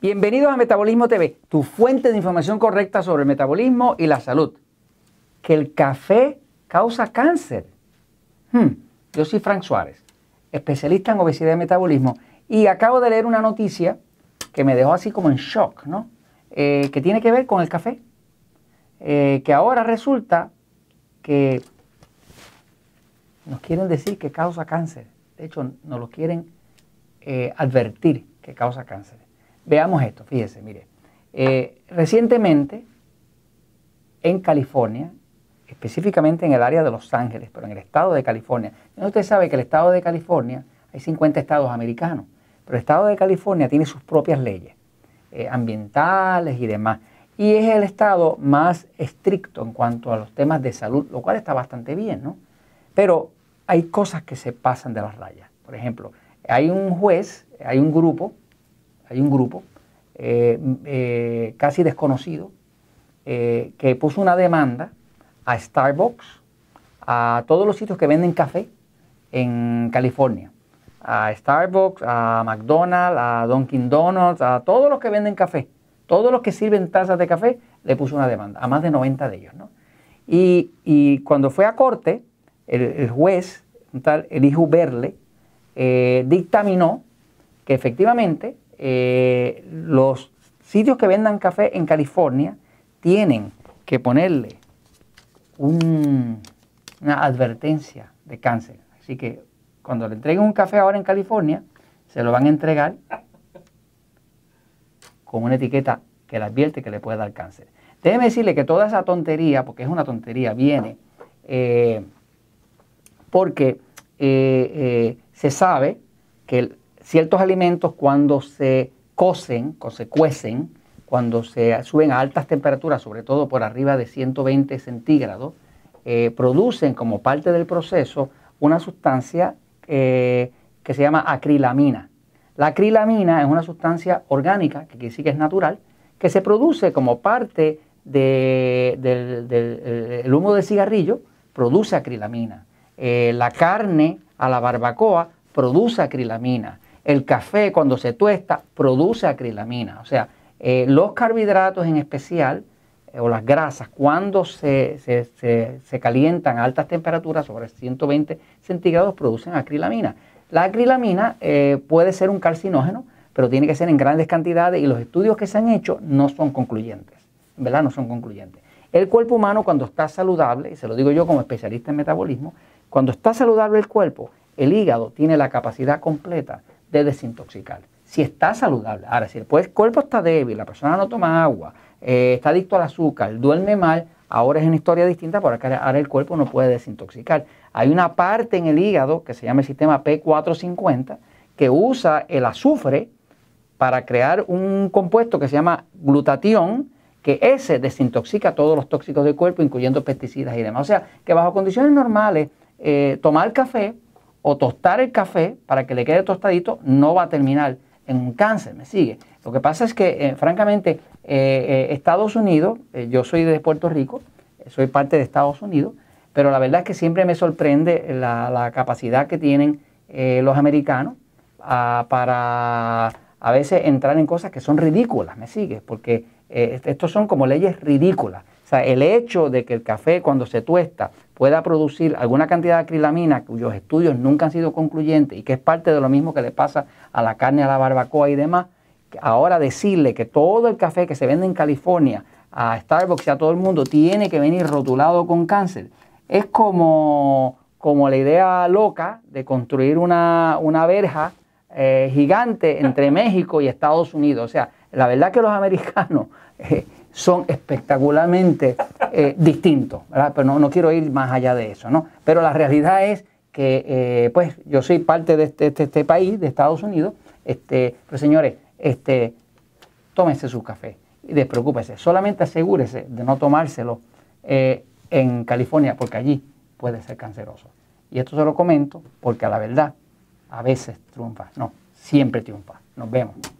Bienvenidos a Metabolismo TV, tu fuente de información correcta sobre el metabolismo y la salud. Que el café causa cáncer. Hmm, yo soy Frank Suárez, especialista en obesidad y metabolismo, y acabo de leer una noticia que me dejó así como en shock, ¿no? Eh, que tiene que ver con el café. Eh, que ahora resulta que nos quieren decir que causa cáncer. De hecho, nos lo quieren eh, advertir que causa cáncer. Veamos esto, fíjese, mire. Eh, recientemente en California, específicamente en el área de Los Ángeles, pero en el estado de California, usted sabe que el estado de California, hay 50 estados americanos, pero el estado de California tiene sus propias leyes eh, ambientales y demás. Y es el estado más estricto en cuanto a los temas de salud, lo cual está bastante bien, ¿no? Pero hay cosas que se pasan de las rayas. Por ejemplo, hay un juez, hay un grupo hay un grupo eh, eh, casi desconocido eh, que puso una demanda a Starbucks, a todos los sitios que venden café en California, a Starbucks, a McDonald's, a Dunkin' Donuts, a todos los que venden café, todos los que sirven tazas de café, le puso una demanda, a más de 90 de ellos. Y, cuando fue a corte, el, juez, el hijo Berle, dictaminó que efectivamente eh, los sitios que vendan café en California tienen que ponerle una advertencia de cáncer. Así que cuando le entreguen un café ahora en California, se lo van a entregar con una etiqueta que le advierte que le puede dar cáncer. Déjeme decirle que toda esa tontería, porque es una tontería, viene eh, porque eh, se sabe que el, ciertos alimentos cuando se cocen, cuando se cuecen, cuando se suben a altas temperaturas, sobre todo por arriba de 120 centígrados, eh, producen como parte del proceso una sustancia eh, que se llama acrilamina. La acrilamina es una sustancia orgánica, que quiere decir que es natural, que se produce como parte del, eh, humo de cigarrillo, produce acrilamina. la carne a la barbacoa produce acrilamina. El café cuando se tuesta produce acrilamina. O sea, eh, los carbohidratos en especial eh, o las grasas cuando se, calientan a altas temperaturas, sobre 120 centígrados, producen acrilamina. La acrilamina eh, puede ser un carcinógeno, pero tiene que ser en grandes cantidades y los estudios que se han hecho no son concluyentes, ¿verdad? No son concluyentes. El cuerpo humano cuando está saludable, y se lo digo yo como especialista en metabolismo, cuando está saludable el cuerpo, el hígado tiene la capacidad completa de desintoxicar. Si está saludable. Ahora, si el cuerpo está débil, la persona no toma agua, eh, está adicto al azúcar, duerme mal, ahora es una historia distinta porque ahora el cuerpo no puede desintoxicar. Hay una parte en el hígado que se llama el sistema P450 que usa el azufre para crear un compuesto que se llama glutatión, que ese desintoxica todos los tóxicos del cuerpo, incluyendo pesticidas y demás. O sea, que bajo condiciones normales, eh, tomar café o tostar el café para que le quede tostadito, no va a terminar en un cáncer, me sigue. Lo que pasa es que, eh, francamente, eh, eh, Estados Unidos, yo soy de Puerto Rico, soy parte de Estados Unidos, pero la verdad es que siempre me sorprende la, capacidad que tienen los americanos ah, para a veces entrar en cosas que son ridículas, me sigue, porque estos son como leyes ridículas sea, el hecho de que el café cuando se tuesta pueda producir alguna cantidad de acrilamina cuyos estudios nunca han sido concluyentes y que es parte de lo mismo que le pasa a la carne, a la barbacoa y demás, ahora decirle que todo el café que se vende en California a Starbucks y a todo el mundo tiene que venir rotulado con cáncer, es como, como la idea loca de construir una, verja eh, gigante entre México y Estados Unidos. O sea, la verdad que los americanos... Eh, son espectacularmente eh, distintos, ¿verdad? Pero no, quiero ir más allá de eso, ¿no? Pero la realidad es que, eh, pues, yo soy parte este, de este, país, de Estados Unidos, este, pero señores, este, tómese su café y despreocúpese. Solamente asegúrese de no tomárselo eh, en California, porque allí puede ser canceroso. Y esto se lo comento porque a la verdad a veces triunfa, no, siempre triunfa. Nos vemos.